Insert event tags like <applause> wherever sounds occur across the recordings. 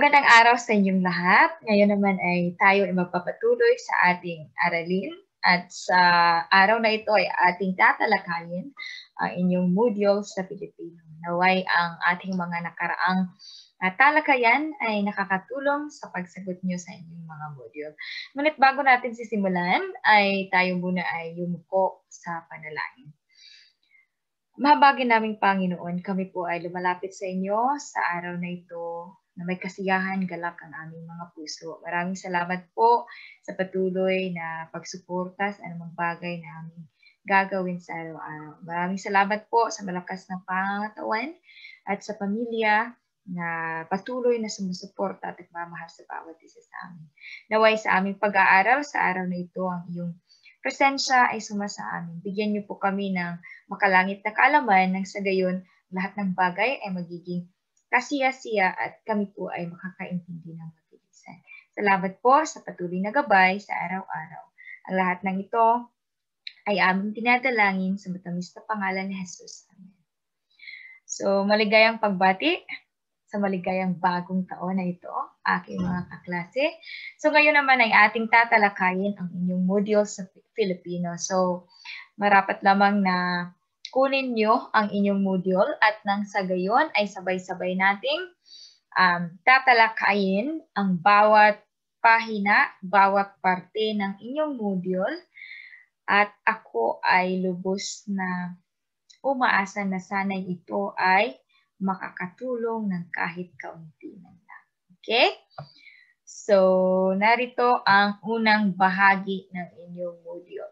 Magandang araw sa inyong lahat. Ngayon naman ay tayo ay magpapatuloy sa ating aralin at sa araw na ito ay ating tatalakayin ang inyong modules sa Pilipino. Naway ang ating mga nakaraang at ah, talakayan ay nakakatulong sa pagsagot niyo sa inyong mga module. Ngunit bago natin sisimulan, ay tayo muna ay yumuko sa panalangin. Mahabagin naming Panginoon, kami po ay lumalapit sa inyo sa araw na ito na may kasiyahan galak ang aming mga puso. Maraming salamat po sa patuloy na pagsuporta sa anumang bagay na aming gagawin sa araw-araw. Maraming salamat po sa malakas na pangatawan at sa pamilya na patuloy na sumusuporta at mamahal sa bawat isa sa amin. Naway sa aming pag-aaral sa araw na ito ang iyong presensya ay suma sa amin. Bigyan niyo po kami ng makalangit na kaalaman nang sa gayon lahat ng bagay ay magiging kasiya-siya at kami po ay makakaintindi ng mabilisan. Salamat po sa patuloy na gabay sa araw-araw. Ang lahat ng ito ay aming tinadalangin sa matamis na pangalan ni Jesus. Amen. So, maligayang pagbati sa maligayang bagong taon na ito, aking mga kaklase. So, ngayon naman ay ating tatalakayin ang inyong module sa Filipino. So, marapat lamang na kunin nyo ang inyong module at nang sa gayon ay sabay-sabay nating um, tatalakayin ang bawat pahina, bawat parte ng inyong module at ako ay lubos na umaasa na sana ito ay makakatulong ng kahit kaunti man Okay? So, narito ang unang bahagi ng inyong module.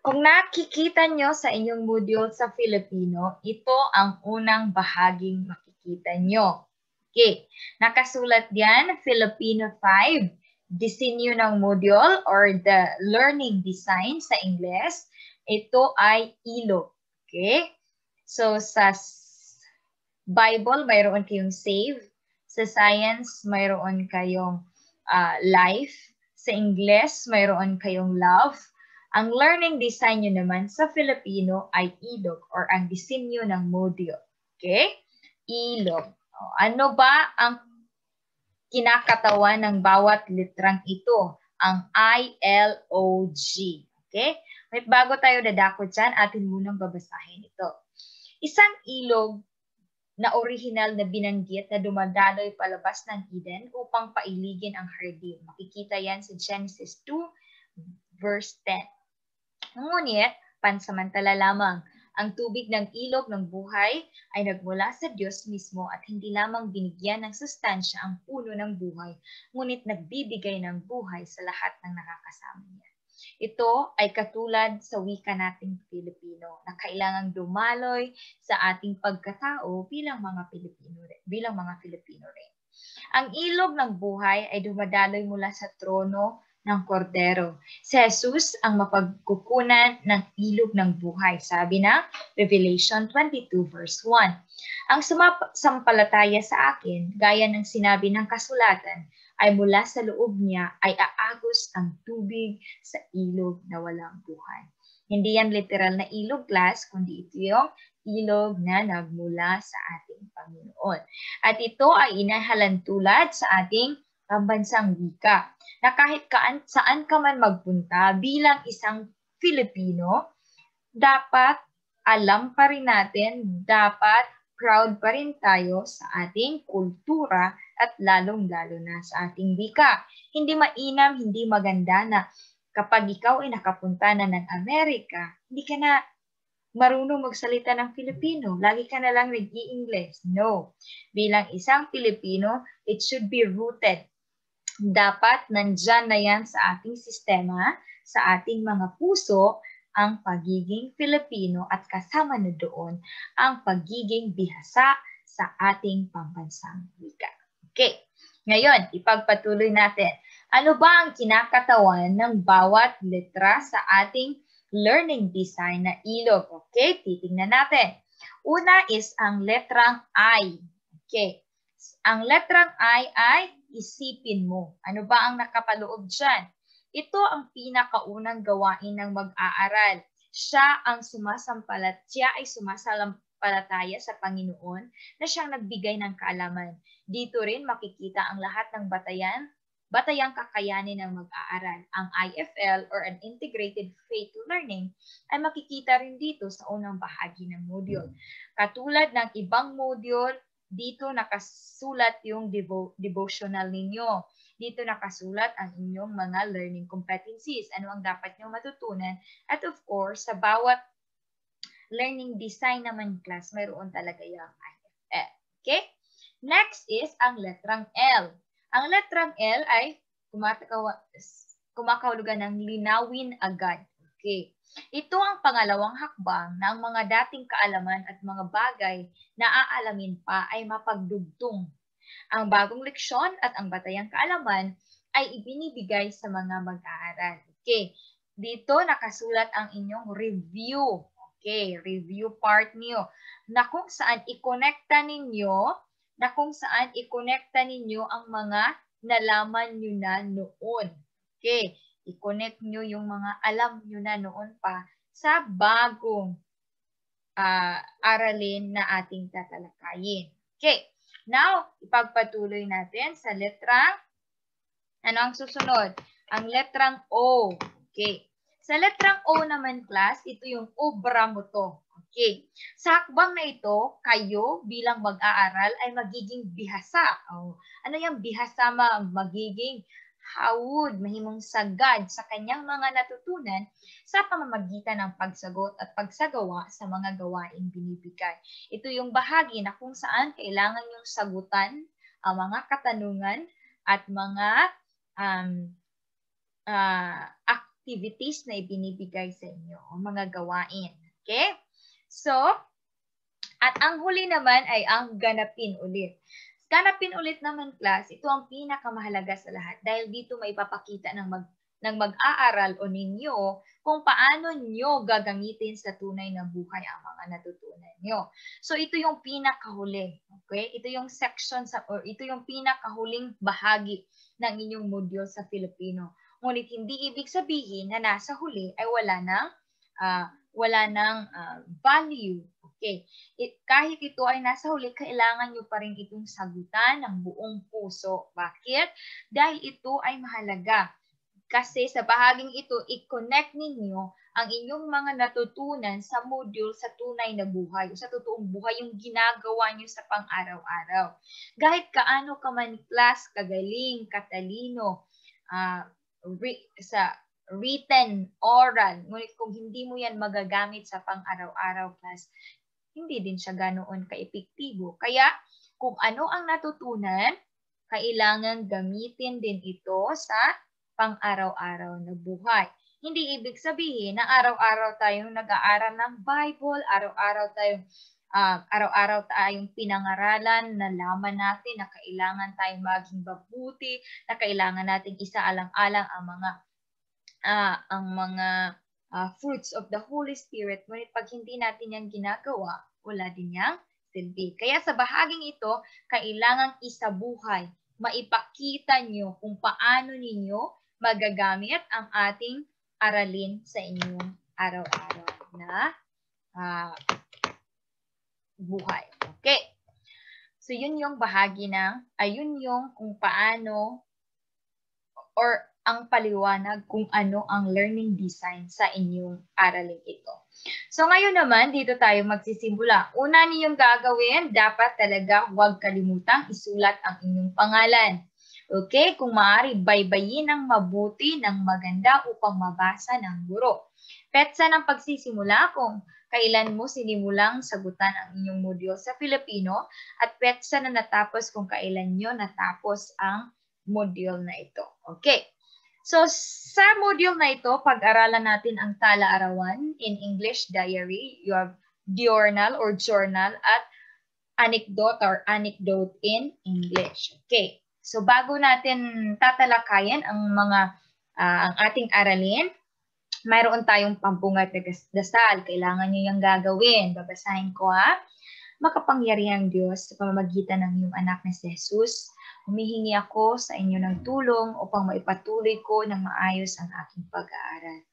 Kung nakikita nyo sa inyong module sa Filipino, ito ang unang bahaging makikita nyo. Okay, nakasulat yan, Filipino 5, disenyo ng module or the learning design sa Ingles. Ito ay ilo. Okay, so sa Bible, mayroon kayong save. Sa science, mayroon kayong uh, life. Sa Ingles, mayroon kayong love ang learning design nyo naman sa Filipino ay ilog or ang disenyo ng module. Okay? Ilog. Ano ba ang kinakatawan ng bawat litrang ito? Ang I-L-O-G. Okay? At bago tayo dadako dyan, atin munang babasahin ito. Isang ilog na orihinal na binanggit na dumadaloy palabas ng Eden upang pailigin ang hardin. Makikita yan sa Genesis 2, verse 10. Ngunit, pansamantala lamang, ang tubig ng ilog ng buhay ay nagmula sa Diyos mismo at hindi lamang binigyan ng sustansya ang puno ng buhay, ngunit nagbibigay ng buhay sa lahat ng nakakasama niya. Ito ay katulad sa wika nating Pilipino na kailangang dumaloy sa ating pagkatao bilang mga Pilipino rin, bilang mga Pilipino rin. Ang ilog ng buhay ay dumadaloy mula sa trono ng kordero. Si Jesus ang mapagkukunan ng ilog ng buhay, sabi na Revelation 22 verse 1. Ang sumampalataya sa akin, gaya ng sinabi ng kasulatan, ay mula sa loob niya ay aagos ang tubig sa ilog na walang buhay. Hindi yan literal na ilog glass, kundi ito yung ilog na nagmula sa ating Panginoon. At ito ay inahalantulad sa ating pambansang wika na kahit kaan, saan ka man magpunta bilang isang Filipino, dapat alam pa rin natin, dapat proud pa rin tayo sa ating kultura at lalong-lalo na sa ating wika. Hindi mainam, hindi maganda na kapag ikaw ay nakapunta na ng Amerika, hindi ka na marunong magsalita ng Filipino. Lagi ka na lang nag-i-English. No. Bilang isang Filipino, it should be rooted dapat nandyan na yan sa ating sistema, sa ating mga puso, ang pagiging Filipino at kasama na doon ang pagiging bihasa sa ating pambansang wika. Okay, ngayon ipagpatuloy natin. Ano ba ang kinakatawan ng bawat letra sa ating learning design na ilog? Okay, titingnan natin. Una is ang letrang I. Okay, ang letrang I ay isipin mo. Ano ba ang nakapaloob dyan? Ito ang pinakaunang gawain ng mag-aaral. Siya ang sumasampalat, siya ay sumasalampalataya sa Panginoon na siyang nagbigay ng kaalaman. Dito rin makikita ang lahat ng batayan, batayang kakayanin ng mag-aaral. Ang IFL or an Integrated Faith Learning ay makikita rin dito sa unang bahagi ng module. Katulad ng ibang module, dito nakasulat yung devo devotional ninyo. Dito nakasulat ang inyong mga learning competencies. Ano ang dapat nyo matutunan. At of course, sa bawat learning design naman class, mayroon talaga yung IFF. Okay? Next is ang letrang L. Ang letrang L ay kumakahulugan ng linawin agad. Okay. Ito ang pangalawang hakbang na ang mga dating kaalaman at mga bagay na aalamin pa ay mapagdugtong. Ang bagong leksyon at ang batayang kaalaman ay ibinibigay sa mga mag-aaral. Okay, dito nakasulat ang inyong review. Okay, review part niyo na kung saan ikonekta ninyo na kung saan ikonekta ninyo ang mga nalaman niyo na noon. Okay, i-connect nyo yung mga alam nyo na noon pa sa bagong uh, aralin na ating tatalakayin. Okay. Now, ipagpatuloy natin sa letrang ano ang susunod? Ang letrang O. Okay. Sa letrang O naman class, ito yung obra mo to. Okay. Sa akbang na ito, kayo bilang mag-aaral ay magiging bihasa. Oh, ano yung bihasa ma? Magiging hawod, mahimong sagad sa kanyang mga natutunan sa pamamagitan ng pagsagot at pagsagawa sa mga gawaing binibigay. Ito yung bahagi na kung saan kailangan yung sagutan ang mga katanungan at mga um, uh, activities na ibinibigay sa inyo, mga gawain. Okay? So, at ang huli naman ay ang ganapin ulit. Ganapin ulit naman class, ito ang pinakamahalaga sa lahat dahil dito may papakita ng mag ng mag-aaral o ninyo kung paano nyo gagamitin sa tunay na buhay ang mga natutunan nyo. So ito yung pinakahuli, okay? Ito yung section sa or ito yung pinakahuling bahagi ng inyong module sa Filipino. Ngunit hindi ibig sabihin na nasa huli ay wala nang uh, wala nang uh, value Okay. It, kahit ito ay nasa huli, kailangan nyo pa rin itong sagutan ng buong puso. Bakit? Dahil ito ay mahalaga. Kasi sa bahaging ito, i-connect ninyo ang inyong mga natutunan sa module sa tunay na buhay o sa totoong buhay yung ginagawa nyo sa pang-araw-araw. Kahit kaano ka man class, kagaling, katalino, uh, ah, re- sa written, oral, ngunit kung hindi mo yan magagamit sa pang-araw-araw class, hindi din siya ganoon kaepektibo. Kaya kung ano ang natutunan, kailangan gamitin din ito sa pang-araw-araw na buhay. Hindi ibig sabihin na araw-araw tayong nag-aaral ng Bible, araw-araw tayong uh, araw-araw tayong pinangaralan, nalaman natin na kailangan tayong maging mabuti, na kailangan nating isaalang-alang ang mga uh, ang mga uh, fruits of the Holy Spirit. Ngunit pag hindi natin yan ginagawa, wala din yang silbi. Kaya sa bahaging ito, kailangang isabuhay, maipakita nyo kung paano ninyo magagamit ang ating aralin sa inyong araw-araw na uh, buhay. Okay. So, yun yung bahagi ng, ayun yung kung paano or ang paliwanag kung ano ang learning design sa inyong araling ito. So ngayon naman, dito tayo magsisimula. Una ninyong gagawin, dapat talaga huwag kalimutang isulat ang inyong pangalan. Okay? Kung maaari, baybayin ng mabuti, ng maganda upang mabasa ng guro. Petsa ng pagsisimula kung kailan mo sinimulang sagutan ang inyong module sa Filipino at petsa na natapos kung kailan nyo natapos ang module na ito. Okay. So, sa module na ito, pag-aralan natin ang talaarawan in English, diary, you have diurnal or journal, at anecdote or anecdote in English. Okay. So, bago natin tatalakayan ang mga uh, ang ating aralin, mayroon tayong pampungat na dasal. Kailangan nyo yung gagawin. Babasahin ko ha. Ah. Makapangyarihang Diyos sa pamamagitan ng iyong anak na si Jesus, Humihingi ako sa inyo ng tulong upang maipatuloy ko ng maayos ang aking pag-aaral.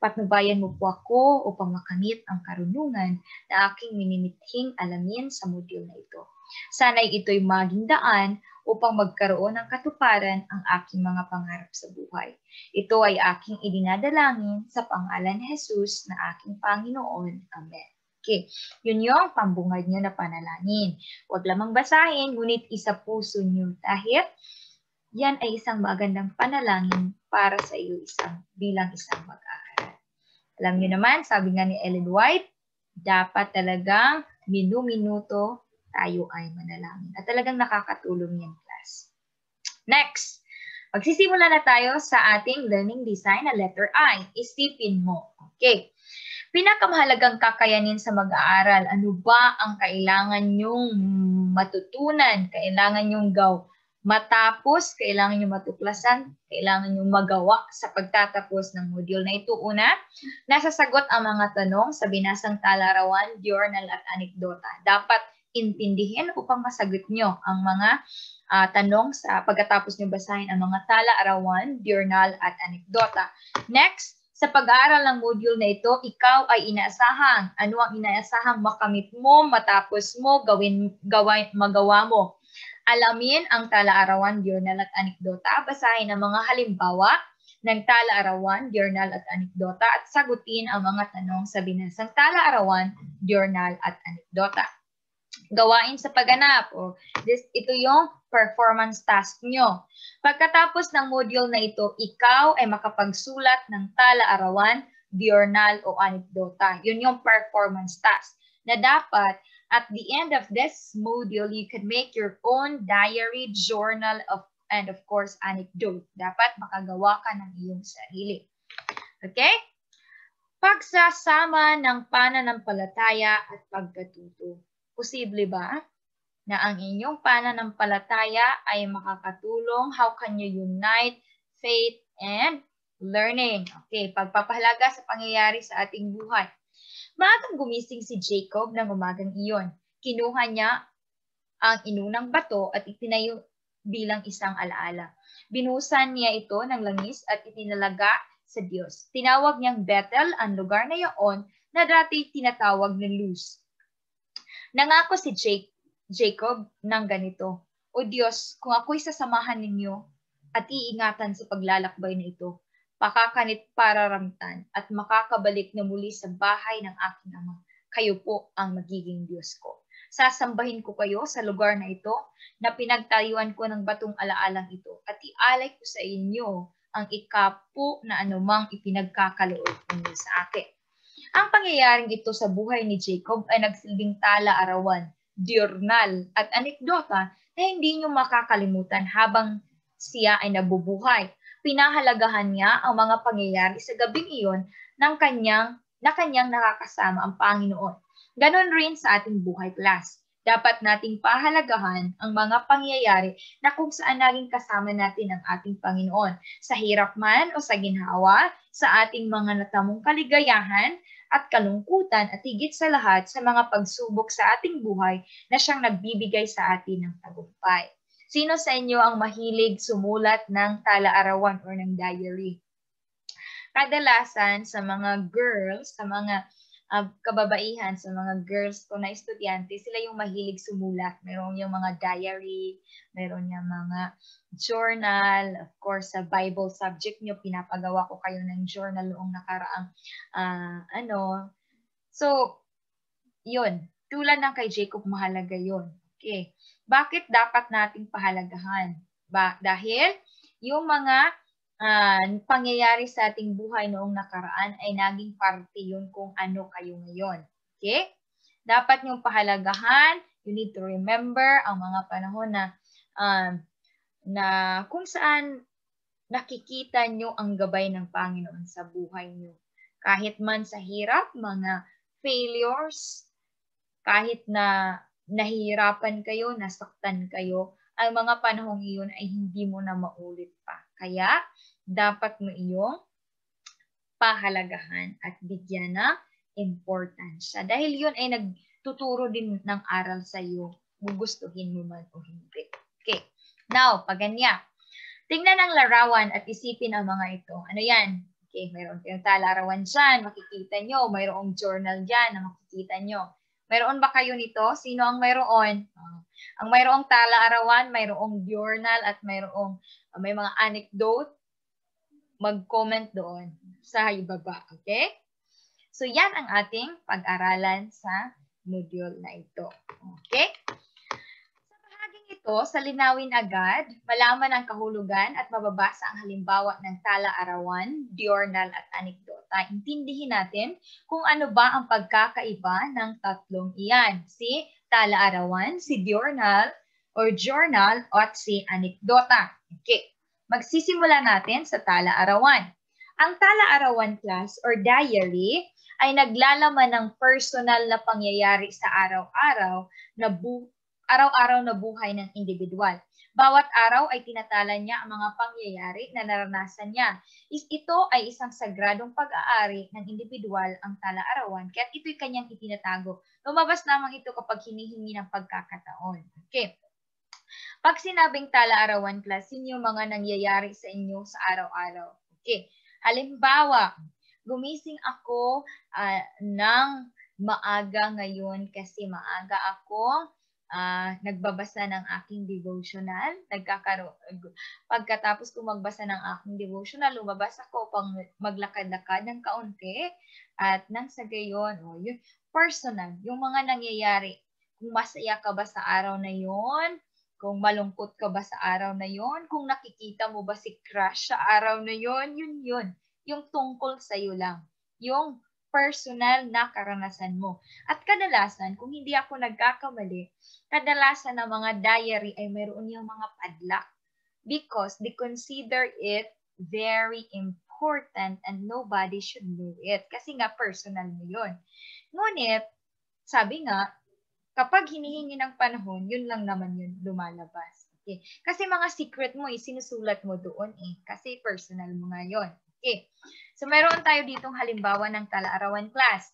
Patnubayan mo po ako upang makamit ang karunungan na aking minimithing alamin sa module na ito. Sana'y ito'y maging daan upang magkaroon ng katuparan ang aking mga pangarap sa buhay. Ito ay aking idinadalangin sa pangalan ni Jesus na aking Panginoon. Amen. Okay, yun yung pambungad nyo na panalangin. Huwag lamang basahin, ngunit isa puso nyo dahil yan ay isang magandang panalangin para sa iyo isang bilang isang mag-aaral. Alam nyo naman, sabi nga ni Ellen White, dapat talagang minuminuto tayo ay manalangin. At talagang nakakatulong yan, class. Next, magsisimula na tayo sa ating learning design na letter I. Isipin mo. Okay pinakamahalagang kakayanin sa mag-aaral. Ano ba ang kailangan nyong matutunan, kailangan nyong gaw matapos, kailangan nyong matuklasan, kailangan nyong magawa sa pagtatapos ng module na ito. Una, nasasagot ang mga tanong sa binasang talarawan, journal at anekdota. Dapat intindihin upang masagot nyo ang mga uh, tanong sa pagkatapos nyo basahin ang mga tala, journal at anekdota. Next, sa pag-aaral ng module na ito, ikaw ay inaasahang. Ano ang inaasahang makamit mo, matapos mo, gawin, gawin, magawa mo. Alamin ang talaarawan, journal at anekdota. Basahin ang mga halimbawa ng talaarawan, journal at anekdota at sagutin ang mga tanong sa binasang talaarawan, journal at anekdota gawain sa pagganap. O, oh, this, ito yung performance task nyo. Pagkatapos ng module na ito, ikaw ay makapagsulat ng tala-arawan, diurnal o anekdota. Yun yung performance task na dapat at the end of this module, you can make your own diary, journal, of and of course, anecdote. Dapat makagawa ka ng iyong sarili. Okay? Pagsasama ng pananampalataya at pagkatuto. Posible ba na ang inyong pananampalataya ay makakatulong? How can you unite faith and learning? Okay, pagpapahalaga sa pangyayari sa ating buhay. Maagang gumising si Jacob ng umagang iyon. Kinuha niya ang inunang bato at itinayo bilang isang alaala. Binusan niya ito ng langis at itinalaga sa Diyos. Tinawag niyang Bethel ang lugar na iyon na dati tinatawag na Luz. Nangako si Jake, Jacob ng ganito, O Diyos, kung ako'y sasamahan ninyo at iingatan sa paglalakbay na ito, pakakanit para ramtan at makakabalik na muli sa bahay ng aking ama. Kayo po ang magiging Diyos ko. Sasambahin ko kayo sa lugar na ito na pinagtayuan ko ng batong alaalang ito at ialay ko sa inyo ang ikapo na anumang ipinagkakaloob ninyo sa akin. Ang pangyayaring ito sa buhay ni Jacob ay nagsilbing tala arawan, diurnal at anekdota na hindi niyo makakalimutan habang siya ay nabubuhay. Pinahalagahan niya ang mga pangyayari sa gabing iyon ng kanyang, na kanyang nakakasama ang Panginoon. Ganon rin sa ating buhay class. Dapat nating pahalagahan ang mga pangyayari na kung saan naging kasama natin ang ating Panginoon. Sa hirap man o sa ginhawa, sa ating mga natamong kaligayahan, at kalungkutan at higit sa lahat sa mga pagsubok sa ating buhay na siyang nagbibigay sa atin ng tagumpay. Sino sa inyo ang mahilig sumulat ng talaarawan or ng diary? Kadalasan sa mga girls, sa mga uh, kababaihan, sa mga girls ko na estudyante, sila yung mahilig sumulat. Meron yung mga diary, meron yung mga journal. Of course, sa Bible subject nyo, pinapagawa ko kayo ng journal noong nakaraang uh, ano. So, yun. Tulad ng kay Jacob, mahalaga yun. Okay. Bakit dapat nating pahalagahan? Ba dahil yung mga ah, pangyayari sa ating buhay noong nakaraan ay naging parte yun kung ano kayo ngayon. Okay? Dapat niyong pahalagahan. You need to remember ang mga panahon na um, na kung saan nakikita nyo ang gabay ng Panginoon sa buhay nyo. Kahit man sa hirap, mga failures, kahit na nahihirapan kayo, nasaktan kayo, ang mga panahong iyon ay hindi mo na maulit pa. Kaya, dapat mo iyong pahalagahan at bigyan ng importansya. Dahil yun ay nagtuturo din ng aral sa iyo, gugustuhin mo man o hindi. Okay. Now, paganya. tingnan ang larawan at isipin ang mga ito. Ano yan? Okay, mayroon kayong talarawan dyan, makikita nyo. Mayroong journal dyan na makikita nyo. Meron ba kayo nito? Sino ang mayroon? Uh, ang mayroong tala-arawan, mayroong journal, at mayroong uh, may mga anecdote, mag-comment doon sa ibaba. Okay? So, yan ang ating pag-aralan sa module na ito. Okay? ito sa linawin agad, malaman ang kahulugan at mababasa ang halimbawa ng tala-arawan, diurnal at anekdota. Intindihin natin kung ano ba ang pagkakaiba ng tatlong iyan. Si tala-arawan, si diurnal or journal at si anekdota. Okay. Magsisimula natin sa tala-arawan. Ang tala-arawan class or diary ay naglalaman ng personal na pangyayari sa araw-araw na bu araw-araw na buhay ng individual. Bawat araw ay tinatala niya ang mga pangyayari na naranasan niya. Ito ay isang sagradong pag-aari ng individual ang talaarawan, kaya ito'y kanyang itinatago. Lumabas lamang ito kapag hinihingi ng pagkakataon. Okay. Pag sinabing talaarawan class, yun yung mga nangyayari sa inyo sa araw-araw. Okay. Halimbawa, gumising ako uh, ng maaga ngayon kasi maaga akong uh, nagbabasa ng aking devotional. Nagkakaro pagkatapos ko magbasa ng aking devotional, lumabas ako pang maglakad-lakad ng kaunti at nang sa gayon, oh, yun, personal, yung mga nangyayari. Kung masaya ka ba sa araw na yon, kung malungkot ka ba sa araw na yon, kung nakikita mo ba si crush sa araw na yon, yun yun. Yung tungkol sa'yo lang. Yung personal na karanasan mo. At kadalasan, kung hindi ako nagkakamali, kadalasan ng mga diary ay mayroon yung mga padla because they consider it very important and nobody should know it. Kasi nga, personal mo yun. Ngunit, sabi nga, kapag hinihingi ng panahon, yun lang naman yun lumalabas. Okay. Kasi mga secret mo, eh, sinusulat mo doon eh. Kasi personal mo nga yun. Okay. So meron tayo ditong halimbawa ng talaarawan class.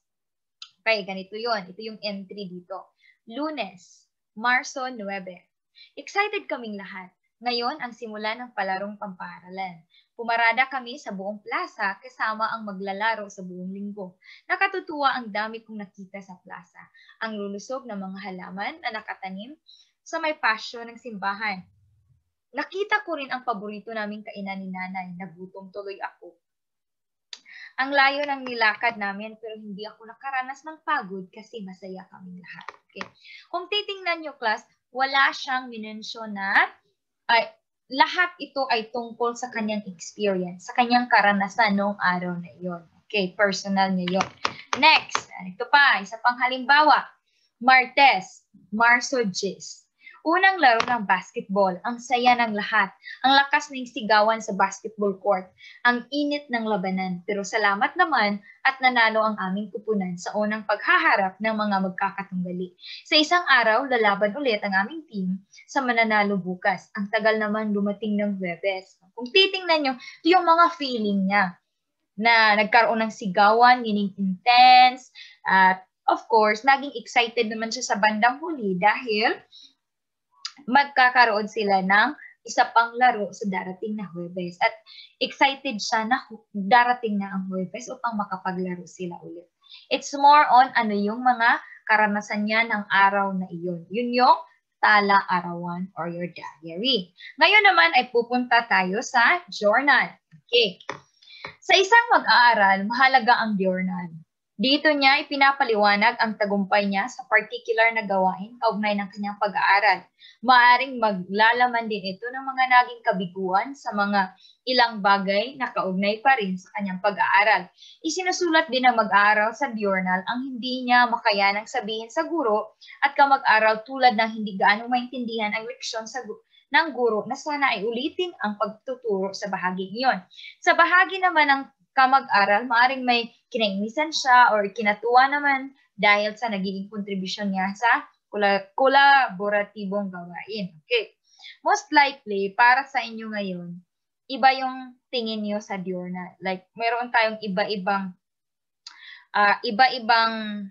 Okay, ganito yon. Ito yung entry dito. Lunes, Marso 9. Excited kaming lahat. Ngayon ang simula ng palarong pamparalan. Pumarada kami sa buong plaza kasama ang maglalaro sa buong linggo. Nakatutuwa ang dami kong nakita sa plaza. Ang lulusog ng mga halaman na nakatanim sa may pasyo ng simbahan. Nakita ko rin ang paborito naming kainan ni nanay. Nagutom tuloy ako. Ang layo ng nilakad namin pero hindi ako nakaranas ng pagod kasi masaya kaming lahat. Okay. Kung titingnan nyo class, wala siyang minensyon na ay, lahat ito ay tungkol sa kanyang experience, sa kanyang karanasan noong araw na iyon. Okay, personal niya yon. Next, ito pa, isa pang halimbawa, Martes, Marsoges. Unang laro ng basketball, ang saya ng lahat, ang lakas ng sigawan sa basketball court, ang init ng labanan, pero salamat naman at nanalo ang aming kupunan sa unang paghaharap ng mga magkakatunggali. Sa isang araw, lalaban ulit ang aming team sa mananalo bukas. Ang tagal naman dumating ng Webes. Kung titingnan nyo, yung mga feeling niya na nagkaroon ng sigawan, naging intense, at of course, naging excited naman siya sa bandang huli dahil magkakaroon sila ng isa pang laro sa darating na Huwebes. At excited siya na darating na ang Huwebes upang makapaglaro sila ulit. It's more on ano yung mga karanasan niya ng araw na iyon. Yun yung tala arawan or your diary. Ngayon naman ay pupunta tayo sa journal. Okay. Sa isang mag-aaral, mahalaga ang journal. Dito niya ipinapaliwanag ang tagumpay niya sa particular na gawain kaugnay ng kanyang pag-aaral. Maaring maglalaman din ito ng mga naging kabiguan sa mga ilang bagay na kaugnay pa rin sa kanyang pag-aaral. Isinusulat din ng mag-aaral sa journal ang hindi niya makayanang sabihin sa guro at kamag aaral tulad ng hindi gaano maintindihan ang leksyon sa guro ng guro na sana ay ulitin ang pagtuturo sa bahagi iyon. Sa bahagi naman ng ka mag-aral, maaring may kinaingmisan siya or kinatuwa naman dahil sa nagiging kontribusyon niya sa kolaboratibong gawain. Okay. Most likely, para sa inyo ngayon, iba yung tingin niyo sa diurnal. Like, meron tayong iba-ibang uh, iba-ibang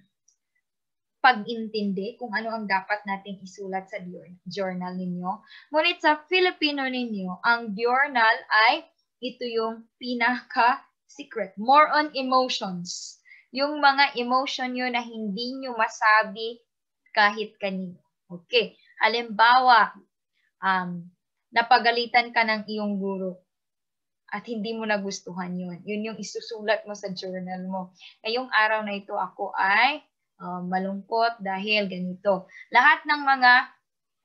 pag-intindi kung ano ang dapat nating isulat sa journal ninyo. Ngunit sa Filipino ninyo, ang journal ay ito yung pinaka secret. More on emotions. Yung mga emotion nyo na hindi nyo masabi kahit kanino. Okay. Halimbawa, um, napagalitan ka ng iyong guro at hindi mo nagustuhan yun. Yun yung isusulat mo sa journal mo. Ngayong eh, araw na ito, ako ay uh, malungkot dahil ganito. Lahat ng mga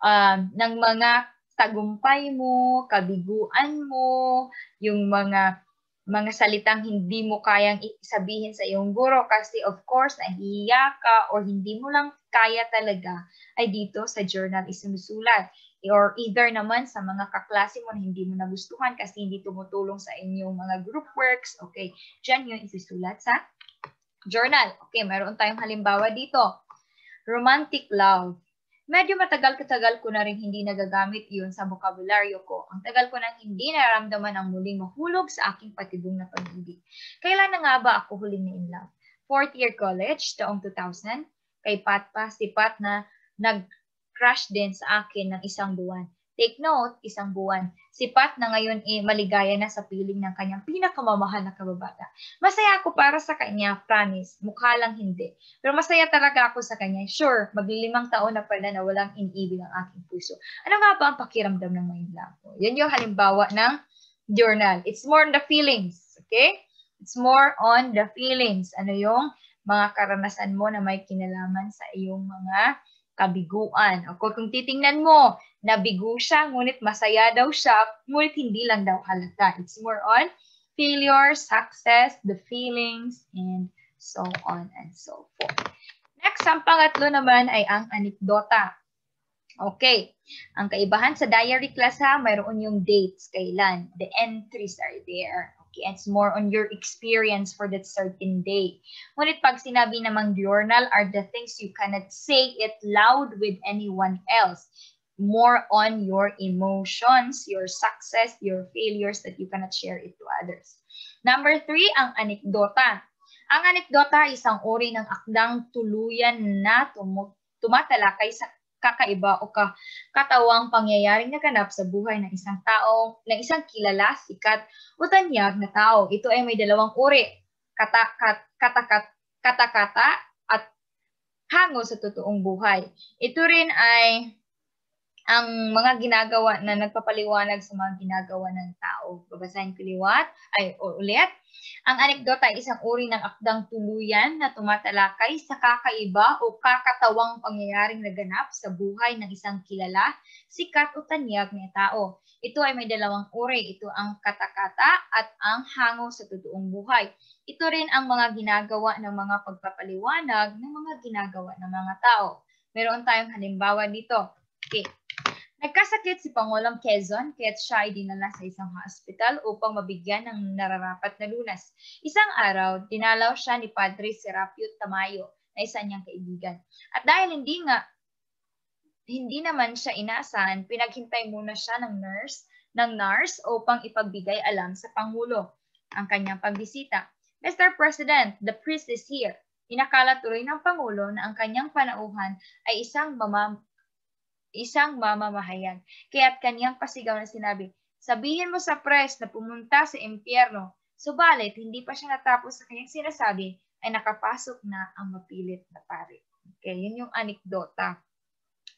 uh, ng mga tagumpay mo, kabiguan mo, yung mga mga salitang hindi mo kayang sabihin sa iyong guro kasi of course nahihiya ka or hindi mo lang kaya talaga ay dito sa journal isinusulat or either naman sa mga kaklase mo na hindi mo nagustuhan kasi hindi tumutulong sa inyong mga group works, okay, diyan yun isusulat sa journal. Okay, meron tayong halimbawa dito. Romantic love medyo matagal-katagal ko na rin hindi nagagamit yun sa vokabularyo ko. Ang tagal ko nang hindi naramdaman ang muling mahulog sa aking patibong na pag-ibig. Kailan na nga ba ako huling na in love? Fourth year college, taong 2000, kay Pat pa si Pat na nag-crush din sa akin ng isang buwan. Take note, isang buwan. Si Pat na ngayon eh, maligaya na sa piling ng kanyang pinakamamahal na kababata. Masaya ako para sa kanya, promise. Mukha lang hindi. Pero masaya talaga ako sa kanya. Sure, maglilimang taon na pala na walang inibig ang aking puso. Ano nga ba ang pakiramdam ng mind lang ko? Yan yung halimbawa ng journal. It's more on the feelings, okay? It's more on the feelings. Ano yung mga karanasan mo na may kinalaman sa iyong mga kabiguan. O kung titingnan mo, nabigo siya, ngunit masaya daw siya, ngunit hindi lang daw halata. It's more on failure, success, the feelings, and so on and so forth. Next, ang pangatlo naman ay ang anekdota. Okay. Ang kaibahan sa diary class ha, mayroon yung dates, kailan. The entries are there. It's more on your experience for that certain day. Ngunit pag sinabi namang journal are the things you cannot say it loud with anyone else. More on your emotions, your success, your failures that you cannot share it to others. Number three, ang anekdota. Ang anekdota isang uri ng akdang tuluyan na tumug tumatalakay sa kakaiba o ka, katawang pangyayaring naganap sa buhay ng isang tao, ng isang kilala, sikat o tanyag na tao. Ito ay may dalawang uri, katakat, katakat, katakata at hango sa totoong buhay. Ito rin ay ang mga ginagawa na nagpapaliwanag sa mga ginagawa ng tao. Babasahin ko liwat, ay ulit. Ang anekdota ay isang uri ng akdang tuluyan na tumatalakay sa kakaiba o kakatawang pangyayaring naganap sa buhay ng isang kilala, sikat o tanyag na tao. Ito ay may dalawang uri. Ito ang katakata at ang hango sa totoong buhay. Ito rin ang mga ginagawa ng mga pagpapaliwanag ng mga ginagawa ng mga tao. Meron tayong halimbawa dito. Okay, Nagkasakit si Pangulong Quezon kaya't siya ay dinala sa isang hospital upang mabigyan ng nararapat na lunas. Isang araw, dinalaw siya ni Padre Serapio Tamayo na isa niyang kaibigan. At dahil hindi nga hindi naman siya inasan, pinaghintay muna siya ng nurse ng NARS upang ipagbigay alam sa Pangulo ang kanyang pagbisita. Mr. President, the priest is here. Inakala tuloy ng Pangulo na ang kanyang panauhan ay isang mama isang mamamahayag. Kaya't kaniyang pasigaw na sinabi, Sabihin mo sa press na pumunta sa impyerno. Subalit, hindi pa siya natapos sa kanyang sinasabi ay nakapasok na ang mapilit na pari. Okay, yun yung anekdota.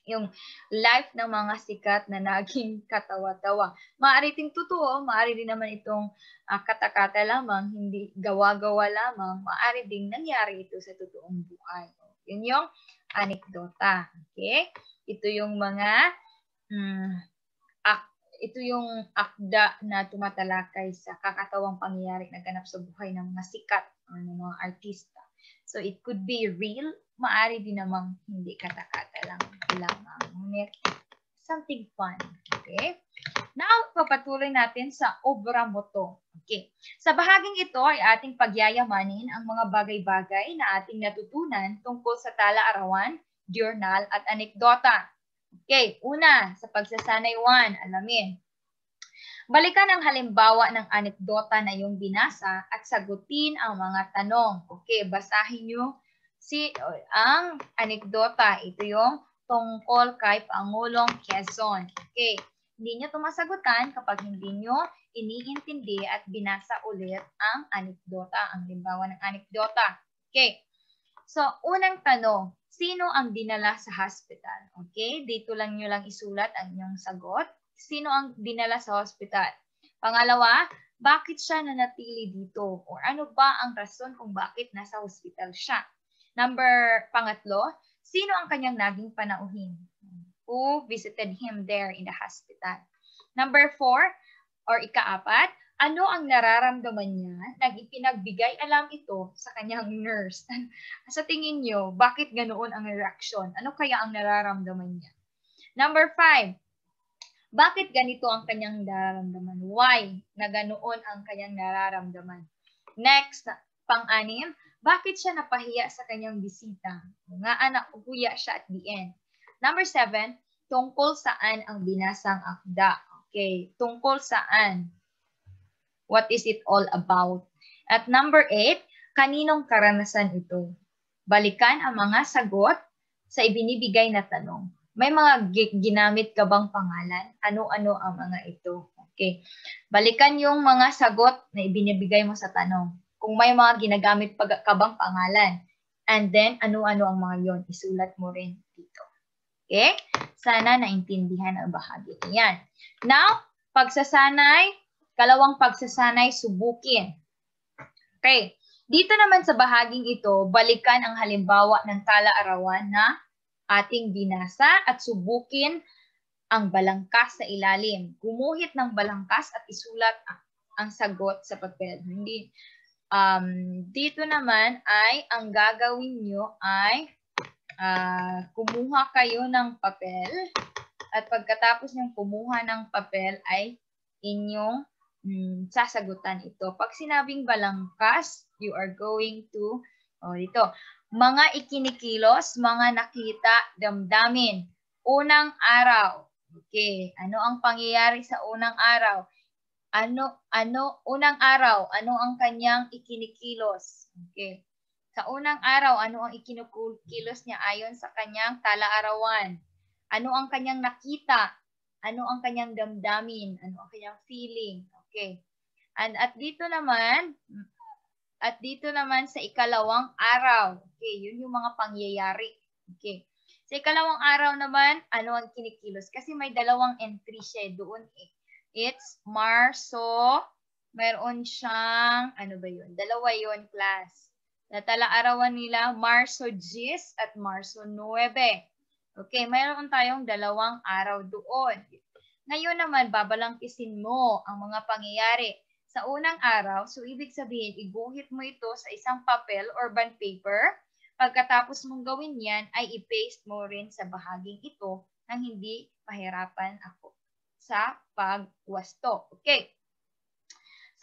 Yung life ng mga sikat na naging katawa-tawa. Maaari ting totoo, maaari din naman itong uh, katakata lamang, hindi gawa-gawa lamang. Maaari ding nangyari ito sa totoong buhay. Yun yung anekdota. Okay? Ito yung mga um, ak, ito yung akda na tumatalakay sa kakatawang pangyayari na ganap sa buhay ng mga sikat o ng mga artista. So it could be real, maari din namang hindi kata-kata lang lamang. Ngunit something fun. Okay? Now, papatuloy natin sa obra moto. Okay. Sa bahaging ito ay ating pagyayamanin ang mga bagay-bagay na ating natutunan tungkol sa tala-arawan journal at anekdota. Okay, una, sa pagsasanay 1, alamin. Balikan ang halimbawa ng anekdota na yung binasa at sagutin ang mga tanong. Okay, basahin nyo si, ang anekdota. Ito yung tungkol kay Pangulong Quezon. Okay, hindi nyo tumasagutan kapag hindi nyo iniintindi at binasa ulit ang anekdota, ang halimbawa ng anekdota. Okay, so unang tanong, Sino ang dinala sa hospital? Okay, dito lang nyo lang isulat ang inyong sagot. Sino ang dinala sa hospital? Pangalawa, bakit siya nanatili dito? Or ano ba ang rason kung bakit nasa hospital siya? Number pangatlo, sino ang kanyang naging panauhin? Who visited him there in the hospital? Number four, or ikaapat, ano ang nararamdaman niya nang ipinagbigay alam ito sa kanyang nurse? <laughs> sa tingin niyo, bakit ganoon ang reaksyon? Ano kaya ang nararamdaman niya? Number five, bakit ganito ang kanyang nararamdaman? Why na ganoon ang kanyang nararamdaman? Next, pang-anim, bakit siya napahiya sa kanyang bisita? Nga anak, uhuya siya at the end. Number seven, tungkol saan ang binasang akda? Okay, tungkol saan? What is it all about? At number eight, kaninong karanasan ito? Balikan ang mga sagot sa ibinibigay na tanong. May mga ginamit ka bang pangalan? Ano-ano ang mga ito? Okay. Balikan yung mga sagot na ibinibigay mo sa tanong. Kung may mga ginagamit ka bang pangalan. And then, ano-ano ang mga yon Isulat mo rin dito. Okay? Sana naintindihan ang bahagi. Yan. Now, pagsasanay, Kalawang pagsasanay, subukin. Okay. Dito naman sa bahaging ito, balikan ang halimbawa ng tala-arawan na ating binasa at subukin ang balangkas sa ilalim. Gumuhit ng balangkas at isulat ang sagot sa papel. Hindi. Um, dito naman ay ang gagawin nyo ay uh, kumuha kayo ng papel at pagkatapos niyang kumuha ng papel ay inyong mm, sasagutan ito. Pag sinabing balangkas, you are going to, oh, dito, mga ikinikilos, mga nakita, damdamin. Unang araw. Okay, ano ang pangyayari sa unang araw? Ano, ano, unang araw, ano ang kanyang ikinikilos? Okay. Sa unang araw, ano ang ikinikilos niya ayon sa kanyang talaarawan? Ano ang kanyang nakita? Ano ang kanyang damdamin? Ano ang kanyang feeling? Okay. And at dito naman, at dito naman sa ikalawang araw. Okay, yun yung mga pangyayari. Okay. Sa ikalawang araw naman, ano ang kinikilos? Kasi may dalawang entry siya eh, doon eh. It's Marso. mayroon siyang, ano ba yun? Dalawa yun, class. Natala arawan nila Marso 10 at Marso 9. Okay, mayroon tayong dalawang araw doon. Ngayon naman, babalangkisin mo ang mga pangyayari sa unang araw. So, ibig sabihin, iguhit mo ito sa isang papel or band paper. Pagkatapos mong gawin yan, ay i-paste mo rin sa bahaging ito nang hindi pahirapan ako sa pagwasto. Okay.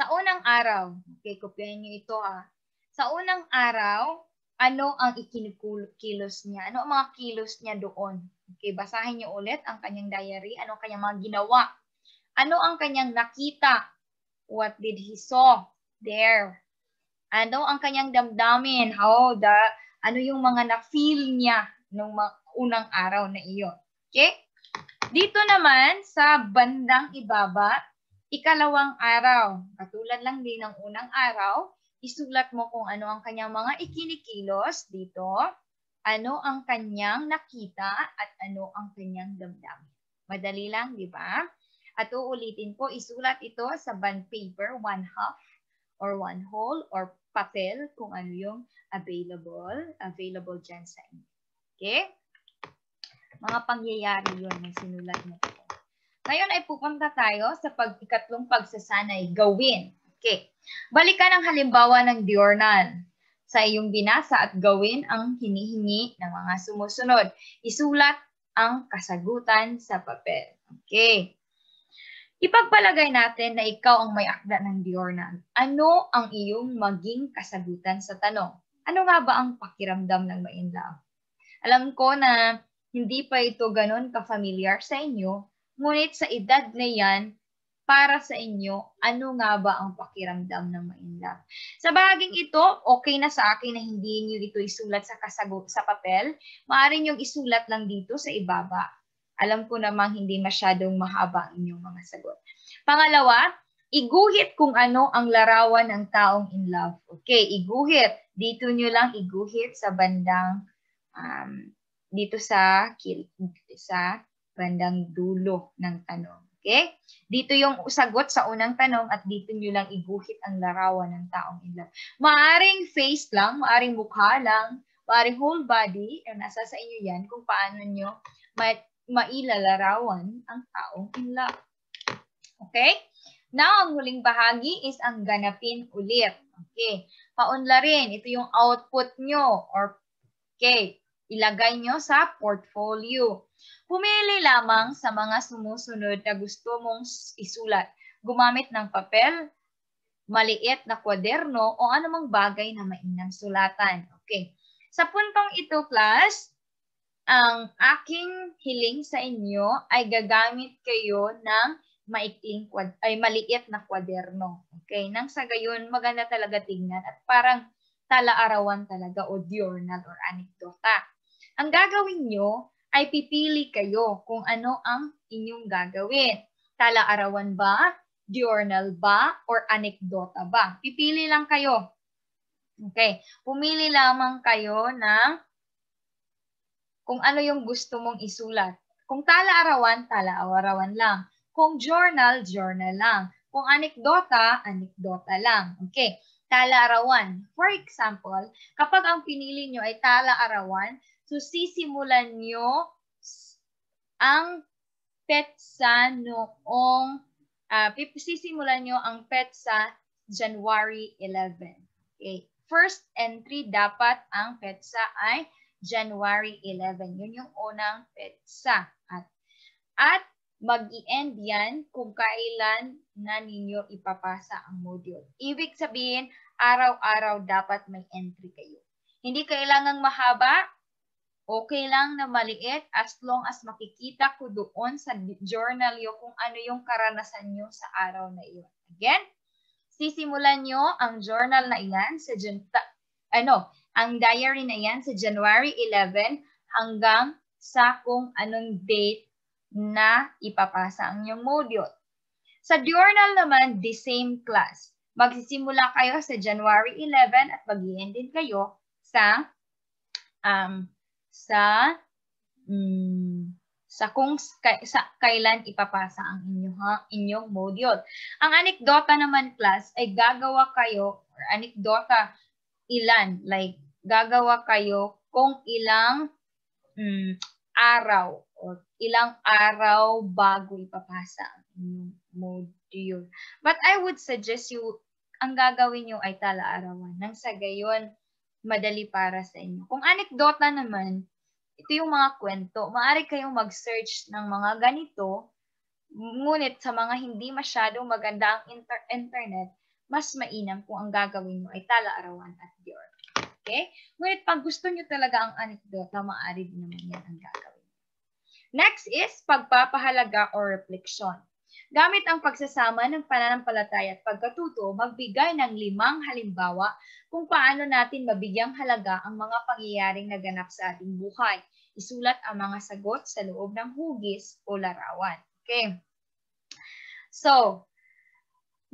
Sa unang araw, okay, kopyahin niyo ito ha. Ah. Sa unang araw, ano ang ikinikilos niya? Ano ang mga kilos niya doon? Okay, basahin niyo ulit ang kanyang diary. Ano ang kanyang mga ginawa? Ano ang kanyang nakita? What did he saw there? Ano ang kanyang damdamin? How the, ano yung mga na-feel niya nung unang araw na iyon? Okay? Dito naman sa bandang ibaba, ikalawang araw. Katulad lang din ng unang araw, isulat mo kung ano ang kanyang mga ikinikilos dito ano ang kanyang nakita at ano ang kanyang damdamin. Madali lang, di ba? At uulitin ko, isulat ito sa bond paper, one half or one whole or papel kung ano yung available, available dyan sa inyo. Okay? Mga pangyayari yun ng sinulat mo. Ngayon ay pupunta tayo sa pag ikatlong pagsasanay, gawin. Okay. Balikan ang halimbawa ng diurnal sa iyong binasa at gawin ang hinihingi ng mga sumusunod. Isulat ang kasagutan sa papel. Okay. Ipagpalagay natin na ikaw ang may akda ng diurnal. Ano ang iyong maging kasagutan sa tanong? Ano nga ba ang pakiramdam ng main love? Alam ko na hindi pa ito ganun ka-familiar sa inyo, ngunit sa edad na yan, para sa inyo, ano nga ba ang pakiramdam ng mainlove? Sa bahaging ito, okay na sa akin na hindi niyo ito isulat sa kasagot sa papel. Maaari niyong isulat lang dito sa ibaba. Alam ko namang hindi masyadong mahaba ang inyong mga sagot. Pangalawa, iguhit kung ano ang larawan ng taong in love. Okay, iguhit. Dito niyo lang iguhit sa bandang, um, dito sa, sa bandang dulo ng tanong. Okay? Dito yung sagot sa unang tanong at dito nyo lang iguhit ang larawan ng taong in love. Maaring face lang, maaring mukha lang, maaring whole body, nasa sa inyo yan kung paano nyo ma mailalarawan ang taong in love. Okay? Now, ang huling bahagi is ang ganapin ulit. Okay. Paunlarin, ito yung output nyo or okay, ilagay nyo sa portfolio. Pumili lamang sa mga sumusunod na gusto mong isulat. Gumamit ng papel, maliit na kwaderno o anumang bagay na mainang sulatan. Okay. Sa puntong ito, class, ang aking hiling sa inyo ay gagamit kayo ng maikling kwad ay maliit na kwaderno. Okay, nang sa gayon maganda talaga tingnan at parang talaarawan talaga o journal or anekdota. Ang gagawin nyo, ay pipili kayo kung ano ang inyong gagawin. Talaarawan ba? Journal ba? Or anekdota ba? Pipili lang kayo. Okay. Pumili lamang kayo ng kung ano yung gusto mong isulat. Kung talaarawan, talaarawan lang. Kung journal, journal lang. Kung anekdota, anekdota lang. Okay. Talaarawan. For example, kapag ang pinili nyo ay talaarawan, So, sisimulan nyo ang petsa noong, uh, sisimulan nyo ang petsa January 11. Okay. First entry dapat ang petsa ay January 11. Yun yung unang petsa. At, at mag-i-end yan kung kailan na ninyo ipapasa ang module. Ibig sabihin, araw-araw dapat may entry kayo. Hindi kailangang mahaba, Okay lang na maliit as long as makikita ko doon sa journal nyo kung ano yung karanasan nyo sa araw na iyon. Again, sisimulan nyo ang journal na iyan sa ano, ang diary na iyan sa January 11 hanggang sa kung anong date na ipapasa ang inyong module. Sa journal naman, the same class. Magsisimula kayo sa January 11 at mag din kayo sa um, sa mm, sa kung sa kailan ipapasa ang inyo ha, inyong module. Ang anekdota naman class ay gagawa kayo or anekdota ilan like gagawa kayo kung ilang mm, araw o ilang araw bago ipapasa ang inyong module. But I would suggest you ang gagawin niyo ay tala-arawan. Nang sa gayon, madali para sa inyo. Kung anekdota naman, ito yung mga kwento. Maari kayong mag-search ng mga ganito, ngunit sa mga hindi masyadong maganda ang inter- internet, mas mainam kung ang gagawin mo ay talaarawan at dior. Okay? Ngunit pag gusto nyo talaga ang anekdota, maaari din naman yan ang gagawin. Next is pagpapahalaga or reflection. Gamit ang pagsasama ng pananampalataya at pagkatuto, magbigay ng limang halimbawa kung paano natin mabigyang halaga ang mga pangyayaring naganap sa ating buhay. Isulat ang mga sagot sa loob ng hugis o larawan. Okay. So,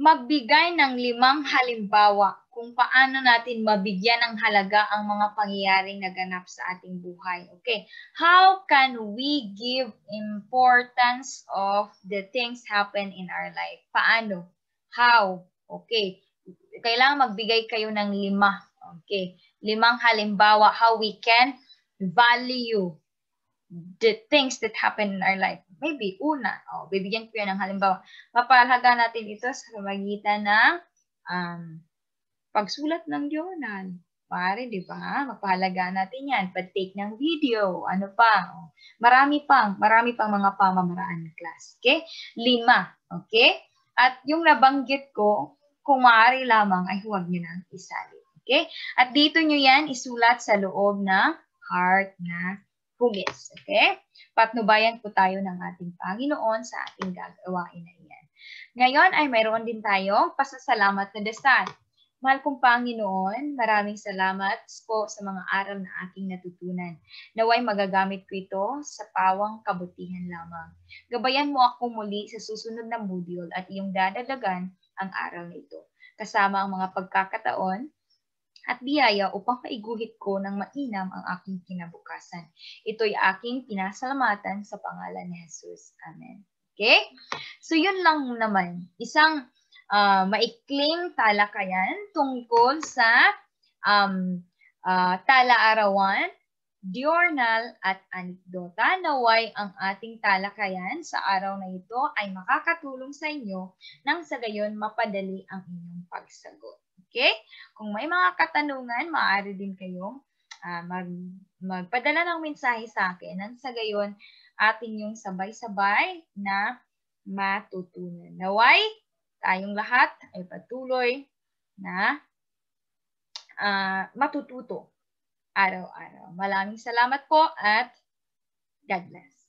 magbigay ng limang halimbawa kung paano natin mabigyan ng halaga ang mga pangyayaring naganap sa ating buhay. Okay, how can we give importance of the things happen in our life? Paano? How? Okay, kailangan magbigay kayo ng lima. Okay, limang halimbawa how we can value the things that happen in our life. Maybe, una. O, oh, bibigyan ko yan ng halimbawa. Mapalaga natin ito sa pamagitan ng um, pagsulat ng journal. Pare, di ba? Mapahalaga natin yan. Pag-take ng video. Ano pa? O, oh, marami pang, marami pang mga pamamaraan ng class. Okay? Lima. Okay? At yung nabanggit ko, kung maaari lamang, ay huwag nyo nang isali. Okay? At dito nyo yan isulat sa loob ng heart na hugis. Okay? Patnubayan po tayo ng ating Panginoon sa ating gagawain na iyan. Ngayon ay mayroon din tayong pasasalamat na dasal. Mahal kong Panginoon, maraming salamat po sa mga aral na aking natutunan. Naway magagamit ko ito sa pawang kabutihan lamang. Gabayan mo ako muli sa susunod na module at iyong dadalagan ang aral na ito. Kasama ang mga pagkakataon at biyaya upang maiguhit ko ng mainam ang aking kinabukasan. Ito'y aking pinasalamatan sa pangalan ni Jesus. Amen. Okay? So yun lang naman, isang uh, maikling talakayan tungkol sa um, uh, talaarawan, diurnal at anekdota. Naway ang ating talakayan sa araw na ito ay makakatulong sa inyo nang sa gayon mapadali ang inyong pagsagot. Okay? Kung may mga katanungan, maaari din kayong uh, mag, magpadala ng mensahe sa akin. At sa gayon, atin yung sabay-sabay na matutunan. Naway, tayong lahat ay patuloy na uh, matututo araw-araw. Maraming salamat po at God bless.